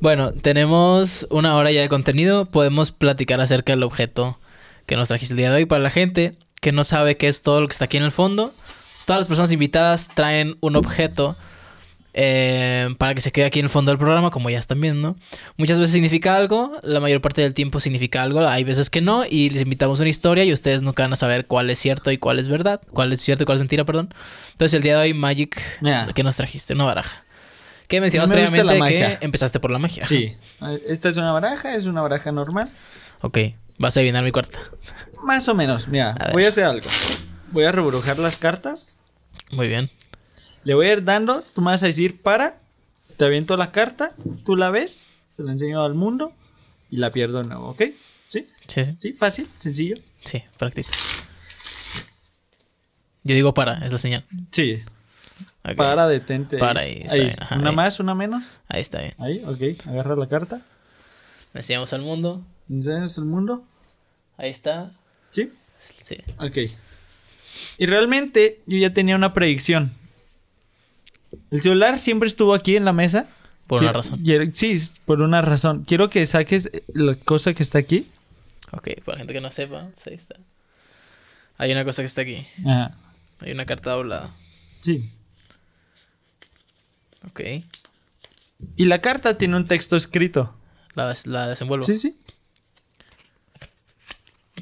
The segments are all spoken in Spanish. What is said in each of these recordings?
Bueno, tenemos una hora ya de contenido. Podemos platicar acerca del objeto que nos trajiste el día de hoy para la gente que no sabe qué es todo lo que está aquí en el fondo. Todas las personas invitadas traen un objeto eh, para que se quede aquí en el fondo del programa, como ya están viendo. Muchas veces significa algo, la mayor parte del tiempo significa algo, hay veces que no, y les invitamos una historia y ustedes nunca van a saber cuál es cierto y cuál es verdad, cuál es cierto y cuál es mentira, perdón. Entonces el día de hoy, Magic, ¿qué nos trajiste? Una baraja. ¿Qué previamente la empezaste por la magia. Sí. Esta es una baraja, es una baraja normal. Ok. ¿Vas a adivinar mi cuarta? Más o menos, mira. voy a hacer algo. Voy a rebrujar las cartas. Muy bien. Le voy a ir dando, tú me vas a decir para, te aviento la carta, tú la ves, se la enseño al mundo y la pierdo de nuevo, ¿ok? ¿Sí? Sí. Sí, sí fácil, sencillo. Sí, práctico. Yo digo para, es la señal. Sí. Para, detente. Para ahí. Está Bien. una más, una menos. Ahí está bien. Ahí, ok. Agarra la carta. Enseñamos al mundo. Enseñamos al mundo. Ahí está. ¿Sí? Sí. Ok. Y realmente yo ya tenía una predicción. El celular siempre estuvo aquí en la mesa. Por una razón. sí, por una razón. Quiero que saques la cosa que está aquí. Ok, para la gente que no sepa, pues ahí está. Hay una cosa que está aquí. Ajá. Hay una carta doblada. Sí. Ok. Y la carta tiene un texto escrito. La, la desenvuelvo. Sí, sí.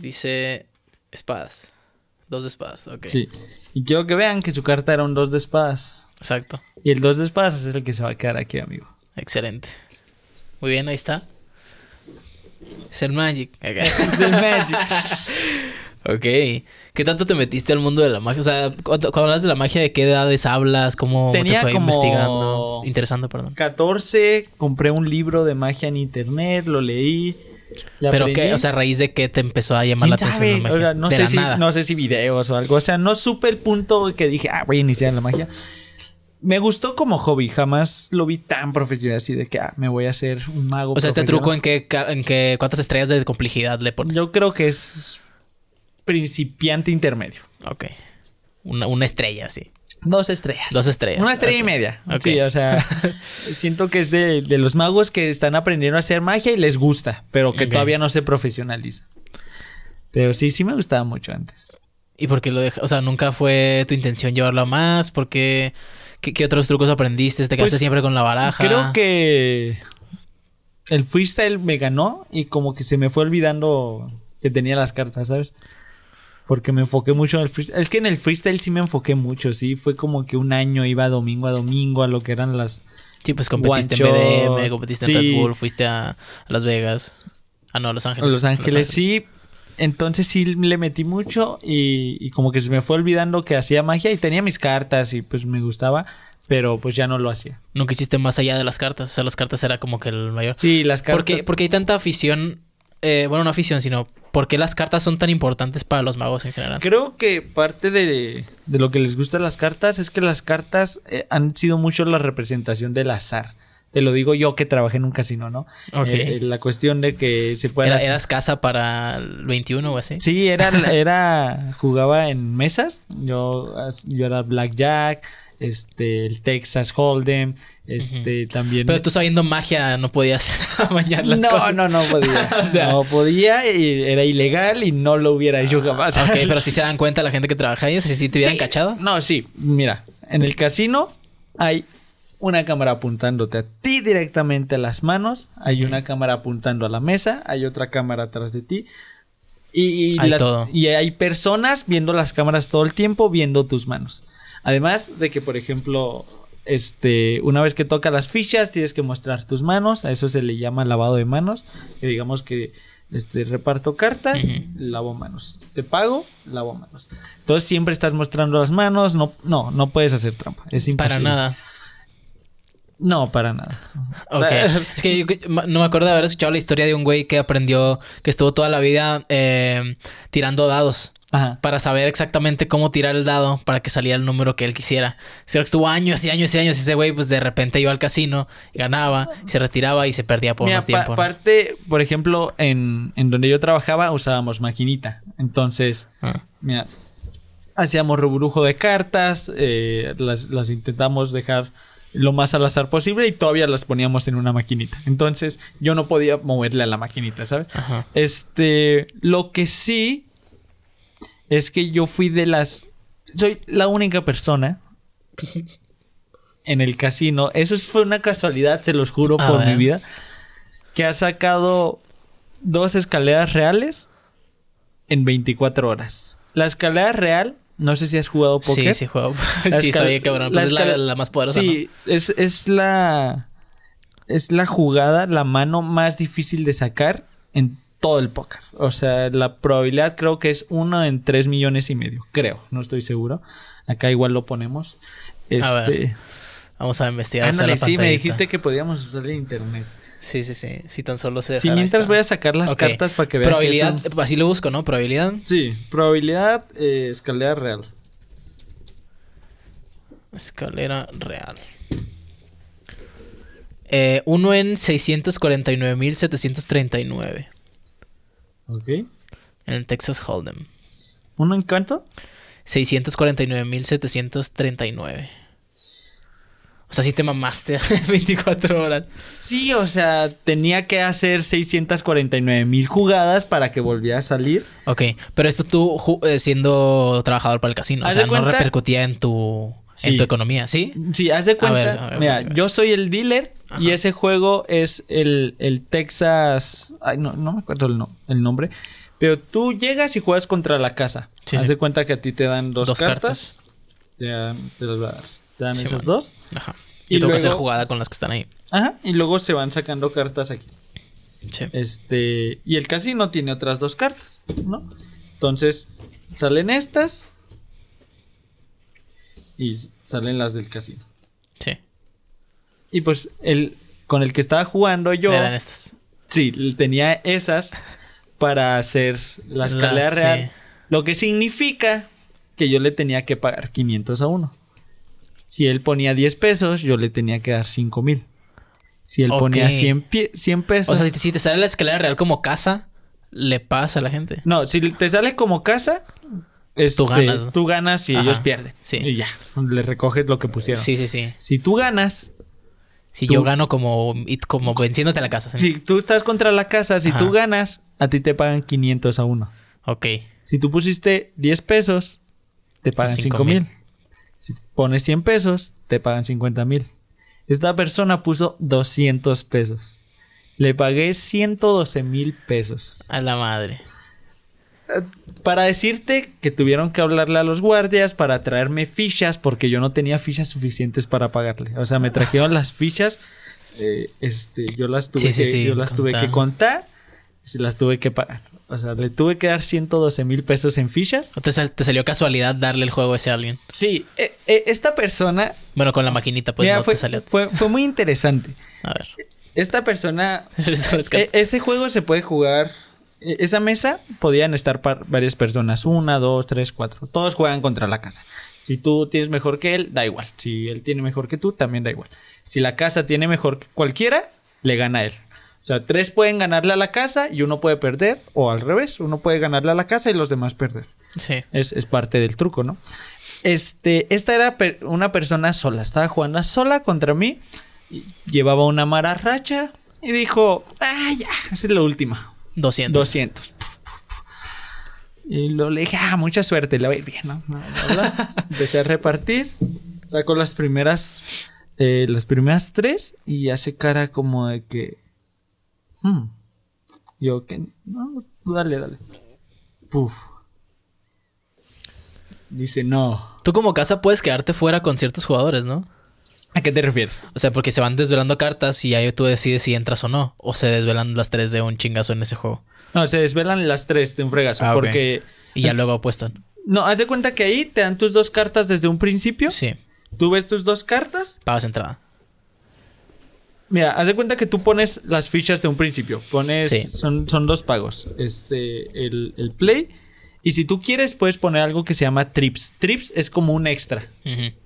Dice espadas. Dos de espadas, ok. Sí. Y quiero que vean que su carta era un dos de espadas. Exacto. Y el dos de espadas es el que se va a quedar aquí, amigo. Excelente. Muy bien, ahí está. Ser Magic. Magic. Ok. ¿Qué tanto te metiste al mundo de la magia? O sea, cuando, hablas de la magia, ¿de qué edades hablas? ¿Cómo te fue investigando? Interesando, perdón. 14, compré un libro de magia en internet, lo leí. Pero qué, o sea, a raíz de qué te empezó a llamar la atención la magia. no, sé si, videos o algo. O sea, no supe el punto que dije, ah, voy a iniciar en la magia. Me gustó como hobby, jamás lo vi tan profesional así de que ah, me voy a hacer un mago. O sea, este truco en que, en qué cuántas estrellas de complejidad le pones. Yo creo que es principiante intermedio. Ok. Una, estrella, sí. Dos estrellas. Dos estrellas. Una estrella y media. Sí, o sea, siento que es de, los magos que están aprendiendo a hacer magia y les gusta, pero que todavía no se profesionaliza. Pero sí, sí me gustaba mucho antes. ¿Y por qué lo dejaste? O sea, ¿nunca fue tu intención llevarlo a más? ¿Por qué? qué? otros trucos aprendiste? ¿Te quedaste pues, siempre con la baraja? Creo que el freestyle me ganó y como que se me fue olvidando que tenía las cartas, ¿sabes? Porque me enfoqué mucho en el freestyle. Es que en el freestyle sí me enfoqué mucho, sí. Fue como que un año iba domingo a domingo a lo que eran las. Sí, pues competiste en BDM, competiste en fuiste a Las Vegas. Ah, no, a Los Ángeles. Los Ángeles, Los Ángeles. sí. Entonces sí le metí mucho y, como que se me fue olvidando que hacía magia y tenía mis cartas y pues me gustaba pero pues ya no lo hacía. Nunca hiciste más allá de las cartas, o sea, las cartas era como que el mayor. Sí, las cartas. Porque, porque hay tanta afición eh, bueno, no afición, sino por qué las cartas son tan importantes para los magos en general. Creo que parte de, de lo que les gustan las cartas es que las cartas eh, han sido mucho la representación del azar. Te lo digo yo que trabajé en un casino, ¿no? Eh, eh, la cuestión de que se puede... ¿Eras casa para el 21 o así? Sí, era, era jugaba en mesas. Yo, yo era blackjack, este, el Texas Hold'em, este, también... Pero tú sabiendo magia no podías amañar las no, cosas. No, no, podía. No podía, y era ilegal y no lo hubiera hecho ah, jamás. Ok, pero si se dan cuenta la gente que trabaja ahí, o si te hubieran cachado. No, sí, mira, en el casino hay una cámara apuntándote a ti directamente a las manos, hay una cámara apuntando a la mesa, hay otra cámara atrás de ti. Y, y, y hay personas viendo las cámaras todo el tiempo, viendo tus manos. Además de que, por ejemplo, este, una vez que toca las fichas, tienes que mostrar tus manos. A eso se le llama lavado de manos. Que digamos que este, reparto cartas, lavo manos. Te pago, lavo manos. Entonces siempre estás mostrando las manos. No, no, no puedes hacer trampa. Es imposible. Para nada. No, para nada. Ok. es que yo no me acuerdo de haber escuchado la historia de un güey que aprendió, que estuvo toda la vida eh, tirando dados para saber exactamente cómo tirar el dado para que saliera el número que él quisiera. Si estuvo años y años y años y ese güey pues de repente iba al casino, ganaba, se retiraba y se perdía por Mira, tiempo. Aparte, por ejemplo, en, donde yo trabajaba usábamos maquinita. Entonces, ah. mira, hacíamos reburujo de cartas, eh, las, las intentamos dejar lo más al azar posible y todavía las poníamos en una maquinita. Entonces yo no podía moverle a la maquinita, ¿sabes? Este, lo que sí es que yo fui de las... Soy la única persona en el casino. Eso fue una casualidad, se los juro por mi vida. Que ha sacado dos escaleras reales en 24 horas. La escalera real, no sé si has jugado póker. Sí, sí, juego. sí, está bien, cabrón. Pues es la, más poderosa. Sí, es, es la. Es la jugada, la mano más difícil de sacar en todo el póker. O sea, la probabilidad creo que es uno en tres millones y medio. Creo, no estoy seguro. Acá igual lo ponemos. A ver, este, vamos a investigar. sí, me dijiste que podíamos usar el internet. Sí, sí, sí. Si tan solo se. Sí, mientras voy a sacar las cartas para que vean. Probabilidad, así lo busco, ¿no? Probabilidad. Sí, probabilidad eh, escalera real. Escalera real. Eh, uno en 649.739. Ok. En el Texas Hold'em. ¿Uno en 649.739. O sea, sí te mamaste 24 horas. Sí, o sea, tenía que hacer 649,000 jugadas para que volviera a salir. Ok, pero esto tú eh, siendo trabajador para el casino, o sea, no repercutía en tu, en tu economía, ¿sí? Sí, haz de cuenta. A ver, mira, yo soy el dealer y ese juego es el, Texas. Ay, no, no me acuerdo el, nombre. Pero tú llegas y juegas contra la casa. Sí, Haz de cuenta que a ti te dan dos, cartas. Te dan, te dan esas dos. Ajá. Y, y luego, que jugada con las que están ahí. Ajá. Y luego se van sacando cartas aquí. Sí. Este. Y el casino tiene otras dos cartas, ¿no? Entonces, salen estas. Y salen las del casino. Sí. Y pues el con el que estaba jugando yo. Eran estas. Sí, tenía esas para hacer la escalera real. Lo que significa que yo le tenía que pagar 500 a uno. Si él ponía 10 pesos, yo le tenía que dar 5 mil. Si él ponía 100, 100, pesos. O sea, si te, sale la escalera real como casa, le pasa a la gente. No, si te sale como casa, es este, tú ganas. Tú ganas y ellos pierden. Sí. Y ya, le recoges lo que pusieron. Sí, sí, sí. Si tú ganas, si yo gano como, como venciéndote a la casa. Si tú estás contra la casa, si tú ganas, a ti te pagan 500 a uno. Ok. Si tú pusiste 10 pesos, te pagan 5 mil. Si pones 100 pesos, te pagan 50 mil. Esta persona puso 200 pesos. Le pagué 112 mil pesos. A la madre para decirte que tuvieron que hablarle a los guardias para traerme fichas porque yo no tenía fichas suficientes para pagarle. O sea, me trajeron las fichas, eh, este, yo las tuve, que, yo las contar. tuve que contar, y las tuve que pagar. O sea, le tuve que dar 112 mil pesos en fichas. te, salió casualidad darle el juego a ese alguien? Sí, e, e, esta persona... Bueno, con la maquinita pues no fue, te salió. Fue, muy interesante. a ver. Esta persona... Este juego se puede jugar e-, esa mesa podían estar varias personas, una, dos, tres, cuatro. Todos juegan contra la casa. Si tú tienes mejor que él, da igual. Si él tiene mejor que tú, también da igual. Si la casa tiene mejor que cualquiera, le gana a él. O sea, tres pueden ganarle a la casa y uno puede perder, o al revés, uno puede ganarle a la casa y los demás perder. Sí. Es, parte del truco, ¿no? Este, esta era una persona sola, estaba jugando sola contra mí, llevaba una mararracha racha y dijo, ah, ya, esa es la última 200. 200. Y lo le dije, ah, mucha suerte, le voy a ir bien, ¿no? Empecé a repartir, saco las primeras, eh, las primeras tres y hace cara como de que, hmm". yo que, no, dale, dale. Puf. Dice, no. Tú como casa puedes quedarte fuera con ciertos jugadores, ¿no? ¿A qué te refieres? O sea, porque se van desvelando cartas y ahí tú decides si entras o no. O se desvelan las tres de un chingazo en ese juego. No, se desvelan las tres de un fregazo. Ah, porque. Y ya luego apuestan. No, haz de cuenta que ahí te dan tus dos cartas desde un principio. Sí. Tú ves tus dos cartas. Pagas entrada. Mira, haz de cuenta que tú pones las fichas de un principio. Pones. Son, son dos pagos. Este. El, play. Y si tú quieres, puedes poner algo que se llama trips. Trips es como un extra.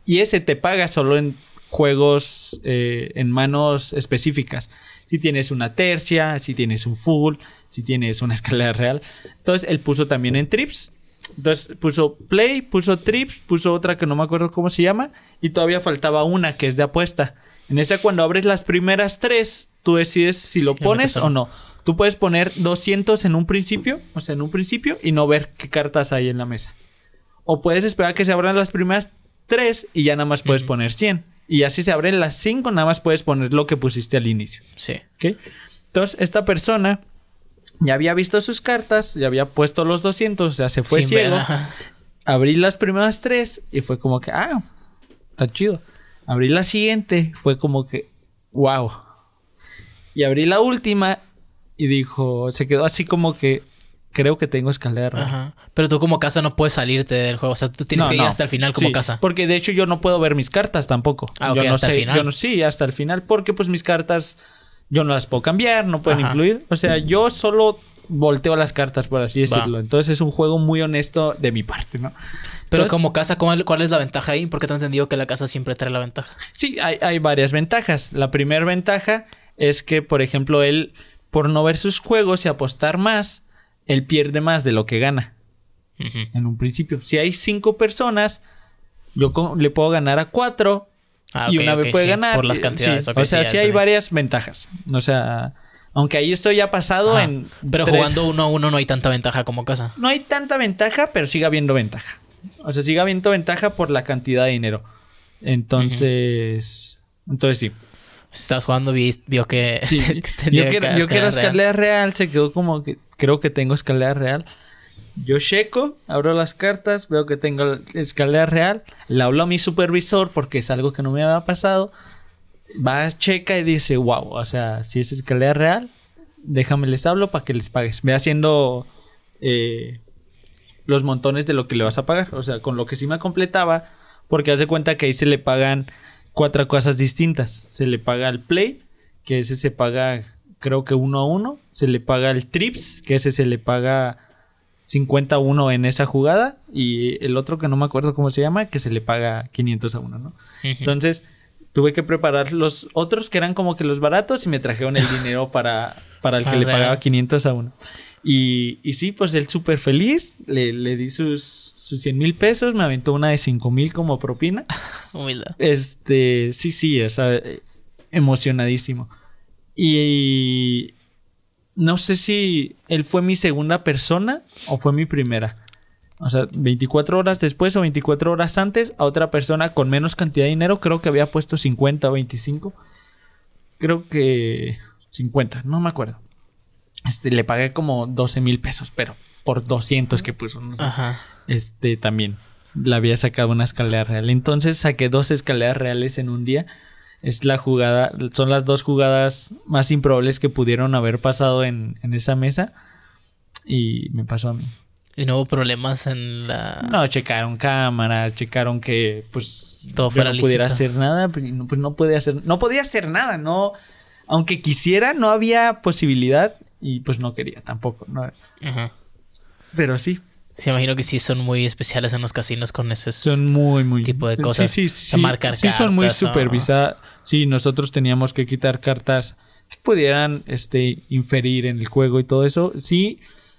Y ese te paga solo en juegos eh, en manos específicas. Si tienes una tercia, si tienes un full, si tienes una escalera real. Entonces él puso también en trips. Entonces puso play, puso trips, puso otra que no me acuerdo cómo se llama. Y todavía faltaba una que es de apuesta. En esa cuando abres las primeras tres, tú decides si lo pones o no. Tú puedes poner 200 en un principio, o sea, en un principio, y no ver qué cartas hay en la mesa. O puedes esperar que se abran las primeras tres y ya nada más puedes poner 100 y así se abren las cinco, nada más puedes poner lo que pusiste al inicio. Sí. Entonces, esta persona ya había visto sus cartas, ya había puesto los 200, o sea, se fue ciego. Abrí las primeras tres y fue como que, ah, está chido. Abrí la siguiente, fue como que, wow. Y abrí la última y dijo, se quedó así como que, creo que tengo escalera Pero tú como casa no puedes salirte del juego. O sea, tú tienes que ir hasta el final como sí, casa. Porque de hecho yo no puedo ver mis cartas tampoco. Ah, yo no hasta el final. Yo no, sí, hasta el final. Porque pues mis cartas yo no las puedo cambiar, no pueden incluir. O sea, yo solo volteo las cartas, por así decirlo. Entonces es un juego muy honesto de mi parte, ¿no? Pero como casa, ¿cuál es la ventaja ahí? Porque te he entendido que la casa siempre trae la ventaja. Sí, hay, hay varias ventajas. La primera ventaja es que, por ejemplo, él, por no ver sus juegos y apostar más, él pierde más de lo que gana. En un principio. Si hay cinco personas, yo le puedo ganar a cuatro. Ah, y una vez puede ganar. Por las eh, cantidades. o sea, sí, hay varias ventajas. O sea, aunque ahí esto ya ha pasado en. Pero jugando uno a uno no hay tanta ventaja como casa. No hay tanta ventaja, pero sigue habiendo ventaja. O sea, sigue habiendo ventaja por la cantidad de dinero. Entonces. Entonces sí. Estás jugando, vio, que. yo quiero, escalera real. Se quedó como que. Creo que tengo escalera real. Yo checo, abro las cartas, veo que tengo escalera real. Le hablo a mi supervisor porque es algo que no me había pasado. Va, checa y dice: Wow, o sea, si es escalera real, déjame les hablo para que les pagues. Ve haciendo. Eh, los montones de lo que le vas a pagar. O sea, con lo que sí me completaba, porque hace cuenta que ahí se le pagan cuatro cosas distintas. Se le paga al Play, que ese se paga creo que uno a uno. Se le paga al Trips, que ese se le paga 50 a uno en esa jugada. Y el otro que no me acuerdo cómo se llama, que se le paga 500 a uno, ¿no? Entonces tuve que preparar los otros que eran como que los baratos y me trajeron el dinero para, para el que le pagaba 500 a uno. Y, y sí, pues él súper feliz, le, le di sus, sus 100 mil pesos, me aventó una de 5 mil como propina. Humildad. Este, sí, sí, o sea, emocionadísimo. Y no sé si él fue mi segunda persona o fue mi primera. O sea, 24 horas después o 24 horas antes, a otra persona con menos cantidad de dinero, creo que había puesto 50 o 25. Creo que 50, no me acuerdo. Este, le pagué como 12 mil pesos, pero por 200 que puso. No Ajá. Este también. La había sacado una escalera real. Entonces saqué dos escaleras reales en un día. Es la jugada, son las dos jugadas más improbables que pudieron haber pasado en, en esa mesa. Y me pasó a mí. ¿Y no hubo problemas en la...? No, checaron cámara, checaron que, pues... Todo fuera no pudiera hacer nada, pues no, pues no podía hacer... No podía hacer nada, no... Aunque quisiera, no había posibilidad y pues no quería tampoco, ¿no? Ajá. Pero sí. Se sí, imagino que sí son muy especiales en los casinos con ese son muy, muy, tipo de cosas. Sí, sí, sí. Marcar sí, son muy supervisadas. Sí, nosotros teníamos que quitar cartas que pudieran este, inferir en el juego y todo eso. Sí,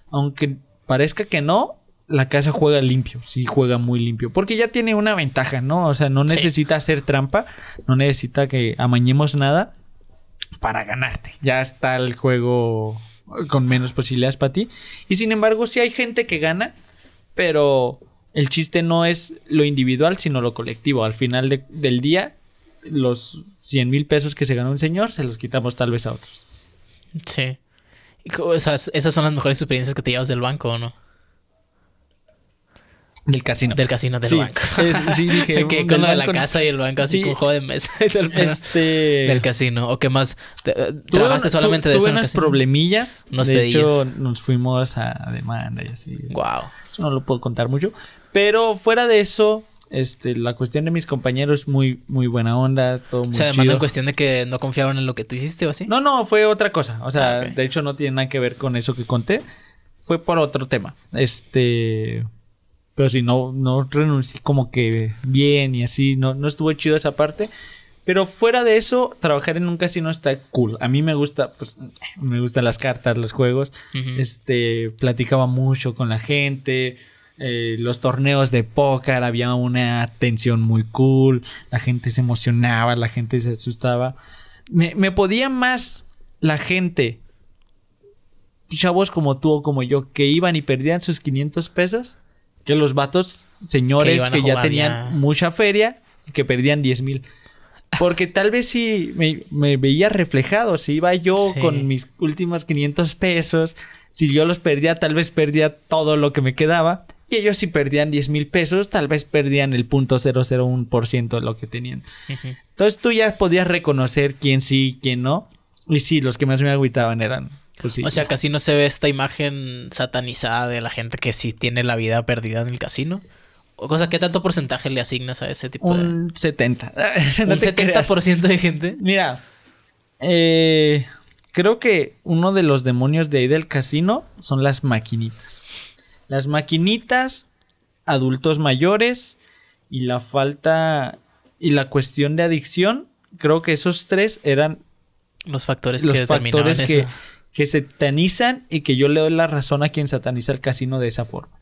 aunque parezca que no, la casa juega limpio, sí juega muy limpio, porque ya tiene una ventaja, ¿no? O sea, no necesita hacer trampa, no necesita que amañemos nada para ganarte. Ya está el juego con menos posibilidades para ti. Y sin embargo, si hay gente que gana, pero el chiste no es lo individual, sino lo colectivo. Al final del día, los 100 mil pesos que se ganó un señor, se los quitamos tal vez a otros. Sí. esas son las mejores experiencias que te llevas del banco, ¿o no? Del casino. Del casino, del banco. sí, dije. con lo de la casa y el banco, así con juego de mesa. Este, del, casino. ¿O qué más? Eh, ¿Trabajaste solamente de eso? Tuve unas problemillas. de hecho, nos fuimos a demanda y así. Wow. Eso no lo puedo contar mucho. Pero fuera de eso, este, la cuestión de mis compañeros muy, muy buena onda, todo muy O sea, además en cuestión de que no confiaban en lo que tú hiciste o así. No, no, fue otra cosa. O sea, ah, de hecho no tiene nada que ver con eso que conté. Fue por otro tema. Este, pero si no, no renuncié como que bien y así, no, no estuvo chido esa parte. Pero fuera de eso, trabajar en un casino está cool. A mí me gusta, pues, me gustan las cartas, los juegos. Este, platicaba mucho con la gente. Eh, los torneos de póker, había una atención muy cool. La gente se emocionaba, la gente se asustaba. Me, me podía más la gente, chavos como tú o como yo, que iban y perdían sus 500 pesos que los vatos, señores que, ya tenían mucha feria, que perdían 10 mil. Porque tal vez si me, veía reflejado, si iba yo con mis últimos 500 pesos, si yo los perdía, tal vez perdía todo lo que me quedaba. Y ellos si perdían 10 mil pesos, tal vez perdían el 0.001% de lo que tenían. Entonces tú ya podías reconocer quién sí, quién no. Y sí, los que más me agüitaban eran pues o sea, casi no se ve esta imagen satanizada de la gente que sí tiene la vida perdida en el casino. O cosa, ¿qué tanto porcentaje le asignas a ese tipo un de...? 70. un 70% de gente. Mira, eh, creo que uno de los demonios de ahí del casino son las maquinitas. Las maquinitas, adultos mayores y la falta y la cuestión de adicción, creo que esos tres eran los factores que determinaban eso que satanizan y que yo le doy la razón a quien sataniza el casino de esa forma.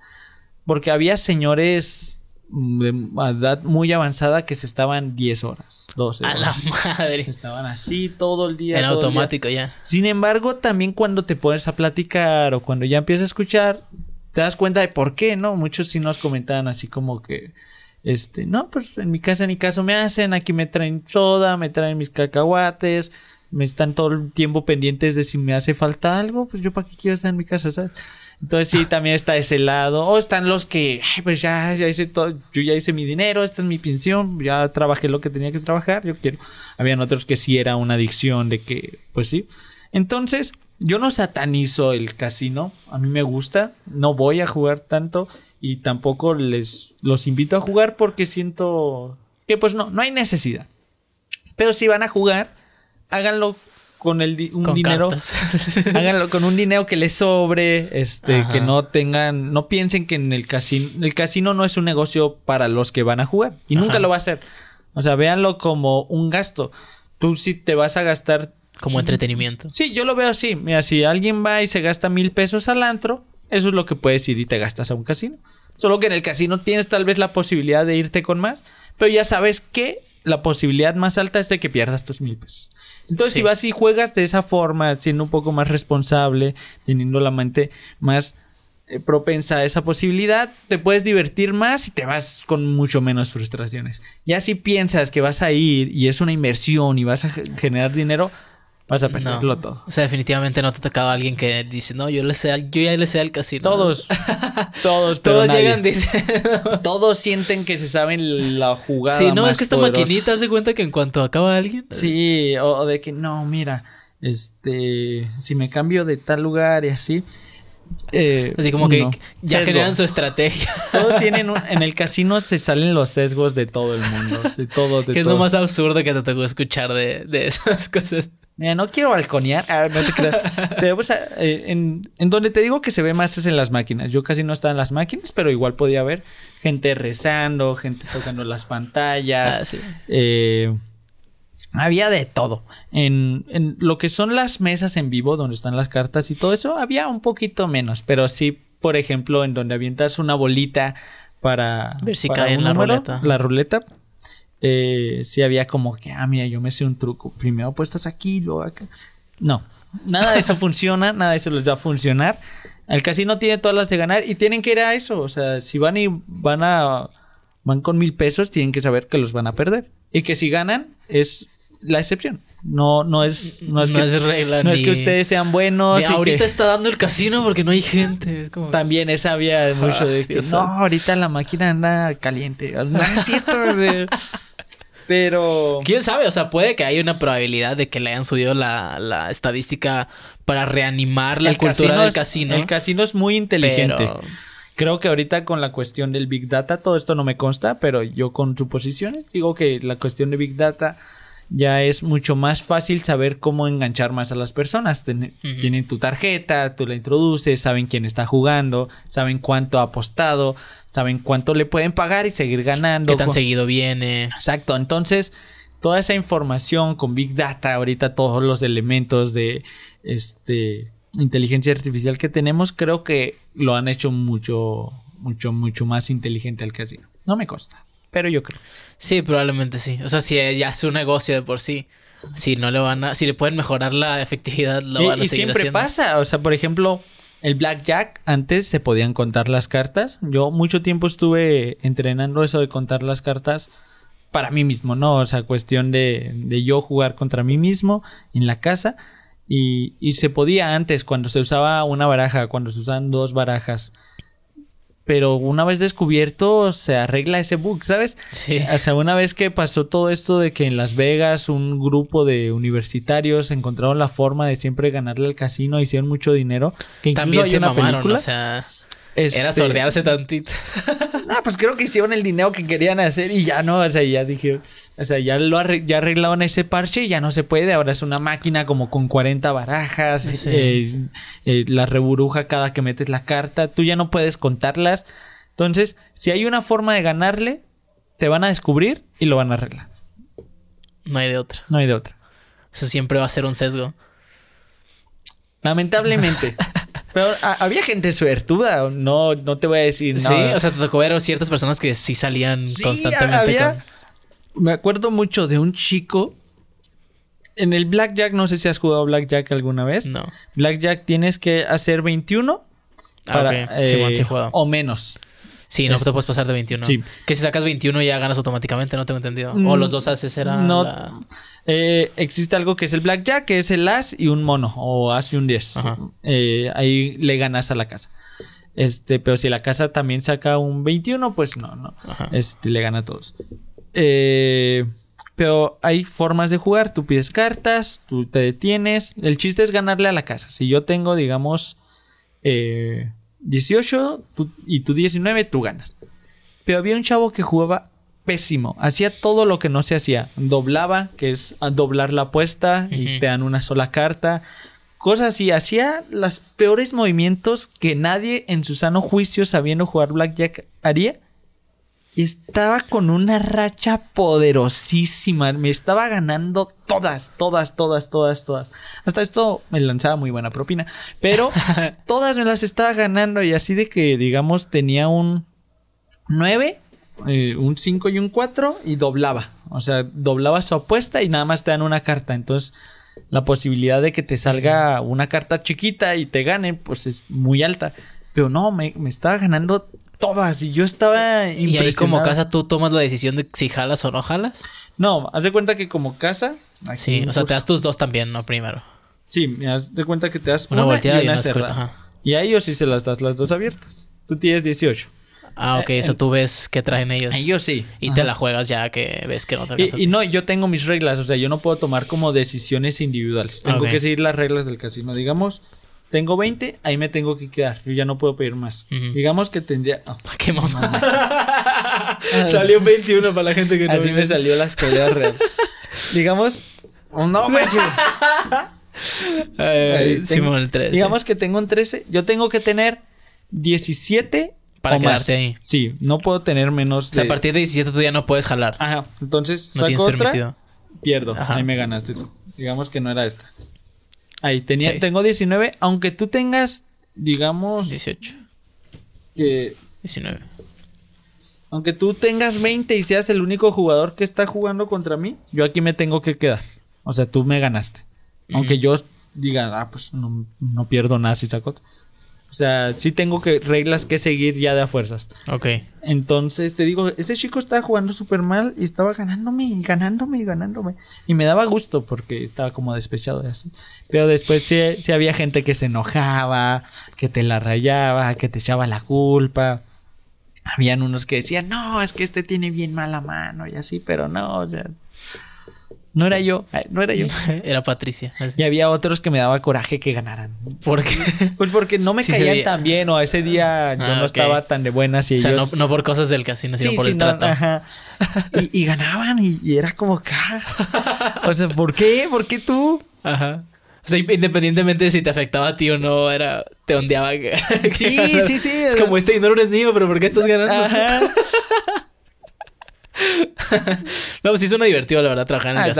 Porque había señores de edad muy avanzada que se estaban 10 horas, 12 horas. A la madre. Estaban así todo el día. En automático ya. Sin embargo, también cuando te pones a platicar o cuando ya empiezas a escuchar, te das cuenta de por qué, ¿no? Muchos sí nos comentaban así como que, este, no, pues en mi casa ni caso me hacen, aquí me traen soda, me traen mis cacahuates, me están todo el tiempo pendientes de si me hace falta algo, pues yo para qué quiero estar en mi casa, ¿sabes? Entonces sí, también está ese lado. O están los que, pues ya, ya hice todo, yo ya hice mi dinero, esta es mi pensión, ya trabajé lo que tenía que trabajar, yo quiero. Habían otros que sí era una adicción de que, pues sí. Entonces, yo no satanizo el casino, a mí me gusta, no voy a jugar tanto y tampoco les los invito a jugar porque siento que pues no, no hay necesidad. Pero si van a jugar, háganlo con el un dinero. háganlo con un dinero que les sobre, este, que no tengan, no piensen que en el casino, el casino no es un negocio para los que van a jugar y nunca lo va a ser. O sea, véanlo como un gasto. Tú si te vas a gastar como entretenimiento. Sí, yo lo veo así. Mira, si alguien va y se gasta mil pesos al antro, eso es lo que puedes ir y te gastas a un casino. Solo que en el casino tienes tal vez la posibilidad de irte con más, pero ya sabes que la posibilidad más alta es de que pierdas tus mil pesos. Entonces, si vas y juegas de esa forma, siendo un poco más responsable, teniendo la mente más eh, propensa a esa posibilidad, te puedes divertir más y te vas con mucho menos frustraciones. Ya si piensas que vas a ir y es una inversión y vas a generar dinero, Vas a perderlo no. todo. O sea, definitivamente no te ha tocado alguien que dice, no, yo, le sé yo ya le sé al casino. Todos. todos, Todos llegan, dicen. todos sienten que se saben la jugada. Sí, no, es que esta maquinita hace cuenta que en cuanto acaba alguien. Sí, o, de que, no, mira, este, si me cambio de tal lugar y así. Eh, así como que ya generan su estrategia. Todos tienen en el casino se salen los sesgos de todo el mundo. De todo, de que es lo más absurdo que te tocó escuchar de, de esas cosas. Mira, no quiero balconear, ah, te eh, en, donde te digo que se ve más es en las máquinas. Yo casi no estaba en las máquinas, pero igual podía ver gente rezando, gente tocando las pantallas. Ah, eh, había de todo. En, lo que son las mesas en vivo, donde están las cartas y todo eso, había un poquito menos. Pero sí, por ejemplo, en donde avientas una bolita para... Ver si cae en la ruleta. La ruleta eh, había como que, ah, mira, yo me sé un truco. Primero puestas aquí, luego acá. No, nada de eso funciona, nada de eso les va a funcionar. El casino tiene todas las de ganar y tienen que ir a eso. O sea, si van y van a. van con mil pesos, tienen que saber que los van a perder. Y que si ganan, es la excepción. No, no es, no es que, no es que ustedes sean buenos. y ahorita está dando el casino porque no hay gente. Es como... También esa había mucho de esto no, ahorita la máquina anda caliente. No es pero. Quién sabe, o sea, puede que haya una probabilidad de que le hayan subido la, estadística para reanimar la cultura del casino. El casino es muy inteligente. Creo que ahorita con la cuestión del Big Data, todo esto no me consta, pero yo con suposiciones digo que la cuestión de Big Data ya es mucho más fácil saber cómo enganchar más a las personas. Tienen tu tarjeta, tú la introduces, saben quién está jugando, saben cuánto ha apostado, saben cuánto le pueden pagar y seguir ganando. Qué tan seguido viene. Exacto, entonces toda esa información con Big Data, ahorita todos los elementos de este inteligencia artificial que tenemos, creo que lo han hecho mucho, mucho, mucho más inteligente al casino. No me consta. Pero yo creo sí. probablemente sí. O sea, si ya es un negocio de por sí. Si no le van a, si le pueden mejorar la efectividad, lo van a y siempre pasa. O sea, por ejemplo, el blackjack antes se podían contar las cartas. Yo mucho tiempo estuve entrenando eso de contar las cartas para mí mismo, ¿no? O sea, cuestión de, yo jugar contra mí mismo en la casa. Y, y se podía antes, cuando se usaba una baraja, cuando se usaban dos barajas pero una vez descubierto se arregla ese bug, ¿sabes? Sí. O sea, una vez que pasó todo esto de que en Las Vegas un grupo de universitarios encontraron la forma de siempre ganarle al casino, hicieron mucho dinero, que incluso También se una o sea... Era este, sordearse tantito. ah, pues creo que hicieron el dinero que querían hacer y ya no, o sea, ya dijeron, o sea, ya lo ya arreglaron ese parche y ya no se puede. Ahora es una máquina como con 40 barajas, eh, eh, la reburuja cada que metes la carta, tú ya no puedes contarlas. Entonces, si hay una forma de ganarle, te van a descubrir y lo van a arreglar. No hay de otra. No hay de otra. Eso siempre va a ser un sesgo. Lamentablemente. Pero había gente suertuda, no, no te voy a decir nada. Sí, o sea, te tocó ver ciertas personas que sí salían constantemente. Había, Me acuerdo mucho de un chico. En el Blackjack, no sé si has jugado Blackjack alguna vez. No. Blackjack tienes que hacer 21 ah, para, eh, o menos. Sí, no te este. puedes pasar de 21. Que si sacas 21 ya ganas automáticamente, no tengo entendido. o mm, los dos haces eran. No. Eh, existe algo que es el blackjack, que es el as y un mono, o as y un 10. Eh, ahí le ganas a la casa. Este, pero si la casa también saca un 21, pues no, no. Este, le gana a todos. Eh, pero hay formas de jugar. Tú pides cartas, tú te detienes. El chiste es ganarle a la casa. Si yo tengo, digamos, 18 y tú 19, tú ganas. Pero había un chavo que jugaba pésimo. Hacía todo lo que no se hacía. Doblaba, que es doblar la apuesta y te dan una sola carta. Cosas así. Hacía los peores movimientos que nadie en su sano juicio sabiendo jugar Blackjack haría estaba con una racha poderosísima. Me estaba ganando todas, todas, todas, todas, todas. Hasta esto me lanzaba muy buena propina. Pero todas me las estaba ganando. Y así de que, digamos, tenía un 9, eh, un 5 y un 4 y doblaba. O sea, doblaba su apuesta y nada más te dan una carta. Entonces, la posibilidad de que te salga una carta chiquita y te gane, pues es muy alta. Pero no, me, me estaba ganando todas. Y yo estaba impresionado. ¿Y ahí como casa tú tomas la decisión de si jalas o no jalas? No, haz de cuenta que como casa... sí, o sea, te pues das tus dos también, ¿no? Primero. Sí, me das de cuenta que te das una, y una, cerrada. y a ellos sí se las das las dos abiertas. Tú tienes 18. Ah, ok, eso eh, tú ves que traen ellos. Ellos ah, sí. Y te la juegas ya que ves que no te Y, no, yo tengo mis reglas, o sea, yo no puedo tomar como decisiones individuales. Tengo que seguir las reglas del casino, digamos. Tengo 20, ahí me tengo que quedar. Yo ya no puedo pedir más. Digamos que tendría. Oh. ¡Qué mamá! salió 21 para la gente que no. Así me salió la escalera real. Digamos. ¡No, Simón, 13. Digamos que tengo un 13. Yo tengo que tener 17 para quedarte ahí. Sí, no puedo tener menos. De... O sea, a partir de 17 tú ya no puedes jalar. Ajá. Entonces, saco otra, Pierdo. Ahí me ganaste tú. Digamos que no era esta. Ahí tenía, tengo 19, aunque tú tengas, digamos... 18. 19. Aunque tú tengas 20 y seas el único jugador que está jugando contra mí, yo aquí me tengo que quedar. O sea, tú me ganaste. Aunque yo diga, ah, pues no, no pierdo nada si saco. O sea, sí tengo que reglas que seguir ya de a fuerzas. Ok. Entonces te digo, ese chico estaba jugando súper mal y estaba ganándome y ganándome y ganándome. Y me daba gusto porque estaba como despechado y así. Pero después sí, sí había gente que se enojaba, que te la rayaba, que te echaba la culpa. Habían unos que decían, no, es que este tiene bien mala mano y así, pero no, o sea, no era yo, no era yo. Era Patricia. Y había otros que me daba coraje que ganaran. ¿Por qué? Pues porque no me caían tan bien o a ese día ah, yo no estaba tan de buenas y o sea, no, no, por cosas del casino, sino por el trato. Ajá. Y, ganaban y, era como... Ah. o sea, ¿por qué? ¿Por qué tú? Ajá. O sea, independientemente de si te afectaba a ti o no, era... Te ondeaba. sí, sí, sí. Es como, este dinero es mío, pero ¿por qué estás ganando? Ajá. no, pues sí suena divertido, la verdad, trabajar en el ah,